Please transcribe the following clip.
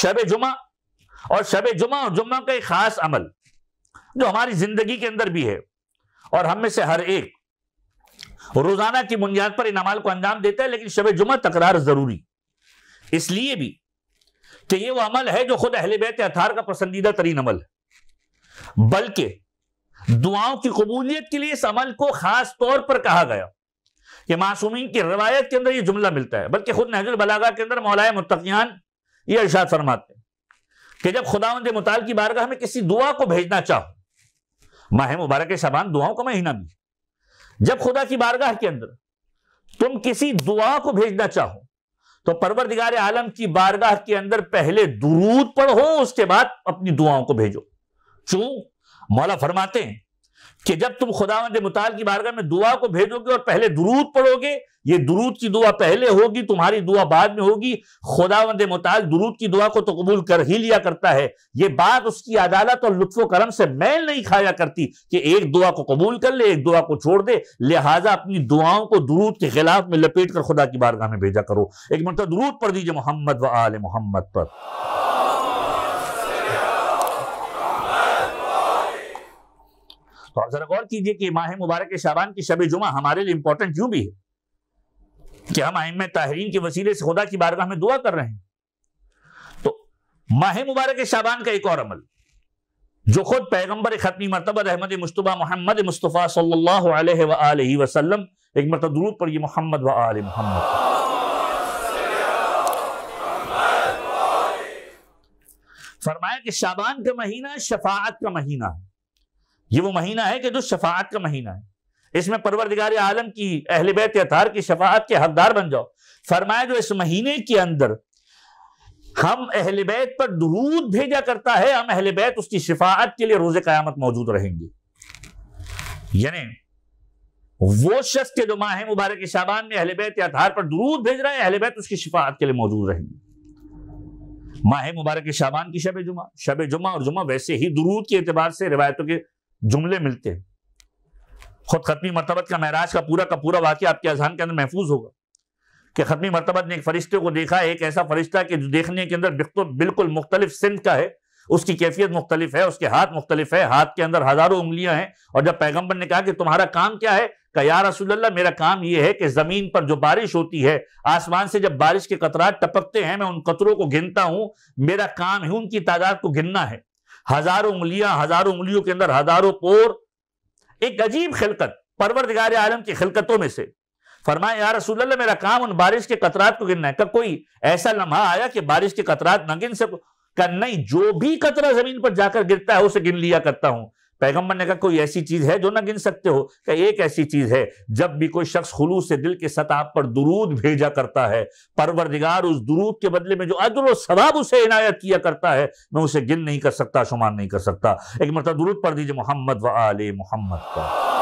शब जुमा और शब जुमा और जुम्मा का एक ख़ास अमल जो हमारी ज़िंदगी के अंदर भी है और हम में से हर एक रोज़ाना की बुनियाद पर इन अमाल को अंजाम देता है लेकिन शब जुमा तकरार ज़रूरी इसलिए भी कि ये वो अमल है जो खुद अहले बैत अथार का पसंदीदा तरीन अमल है बल्कि दुआओं की कबूलियत के लिए इस अमल को ख़ास तौर पर कहा गया कि मासूमीन की रवायत के अंदर यह जुमला मिलता है बल्कि खुद नहजुल बलागा के अंदर मौलाए मुतकियान ये इर्शाद फरमाते हैं कि जब खुदा मुताल की बारगाह में किसी दुआ को भेजना चाहो माह मुबारक शबान दुआओं का महीना भी जब खुदा की बारगाह के अंदर तुम किसी दुआ को भेजना चाहो तो परवर दिगार आलम की बारगाह के अंदर पहले दुरूद पढ़ो उसके बाद अपनी दुआओं को भेजो चू मौला फरमाते हैं कि जब तुम खुदावंद मुताल की बारगाह में दुआ को भेजोगे और पहले दुरूद पढ़ोगे ये दुरूद की दुआ पहले होगी तुम्हारी दुआ बाद में होगी खुदावंद मुताल दुरूद की दुआ को तो कबूल कर ही लिया करता है ये बात उसकी अदालत और लुत्फ करम से मैल नहीं खाया करती कि एक दुआ को कबूल कर ले एक दुआ को छोड़ दे लिहाजा अपनी दुआओं को दुरूद के खिलाफ में लपेट कर खुदा की बारगाह में भेजा करो एक मतलब दुरूद पढ़ दीजिए मोहम्मद व आल मोहम्मद पर तो जरा गौर कीजिए कि माह मुबारक शाबान की शब जुमा हमारे लिए इंपॉर्टेंट क्यों भी है कि हम आइम ताहरीन के वसीले से खुदा की बारगाह में दुआ कर रहे हैं तो माह मुबारक शाबान का एक और अमल जो खुद पैगम्बर खतनी मरतब अहमद मुशतबा मोहम्मद मुस्तफ़ा सल्ला वसलम एक मरतब पर मोहम्मद व आल मोहम्मद फरमाया कि शाबान का महीना शफात का महीना है ये वो महीना है कि जो शफात का महीना है इसमें परवरदिगार आलम की अहल बैत अतार की शफात के हकदार बन जाओ फरमाए जो इस महीने के अंदर हम अहल बैत पर दरूद भेजा करता है हम अहल बैत उसकी शिफात के लिए रोज़ क़यामत मौजूद रहेंगे यानी वो शख्स के जो माह मुबारक शाबान में अहलबैत के आधार पर दरूद भेज रहा है अहलबैत उसकी शिफात के लिए मौजूद रहेंगे माह मुबारक शाबान की शब जुमा शब जुमा और जुमा वैसे ही दरूद के अतबार से रिवायतों के जुमले मिलते हैं खुद खतमी मरतबत का महराज का पूरा का पूरा वाक्य आपके अजहान के अंदर महफूज होगा कि खतमी मरतबत ने एक फरिश्ते को देखा है एक ऐसा फरिश्ता कि जो देखने के अंदर बिल्कुल मुख्तलिफ सिंध का है उसकी कैफियत मुख्तलिफ है उसके हाथ मुख्तलिफ है हाथ के अंदर हजारों उंगलियां हैं और जब पैगंबर ने कहा कि तुम्हारा काम क्या है कहा यार रसुल्ला मेरा काम यह है कि जमीन पर जो बारिश होती है आसमान से जब बारिश के कतरात टपकते हैं मैं उन कतरों को गिनता हूं मेरा काम है उनकी तादाद को गिनना है हजारों उंगलियां हजारों उंगलियों के अंदर हजारों पोर एक अजीब खिलकत परवरदिगार आलम की खिलकतों में से फरमाए यार रसूल्ला मेरा काम उन बारिश के कतरात को गिनना है का कोई ऐसा लम्हा आया कि बारिश के कतरात न गिन सको का नहीं जो भी कतरा जमीन पर जाकर गिरता है उसे गिन लिया करता हूं पैगम्बर ने कहा कोई ऐसी चीज़ है जो ना गिन सकते हो क्या एक ऐसी चीज़ है जब भी कोई शख्स खुलू से दिल के आप पर दुरूद भेजा करता है परवरदिगार उस दुरूद के बदले में जो अजर सवाब उसे इनायत किया करता है मैं उसे गिन नहीं कर सकता शुमार नहीं कर सकता एक मरतब दुरूद पढ़ दीजिए मोहम्मद व आल मोहम्मद का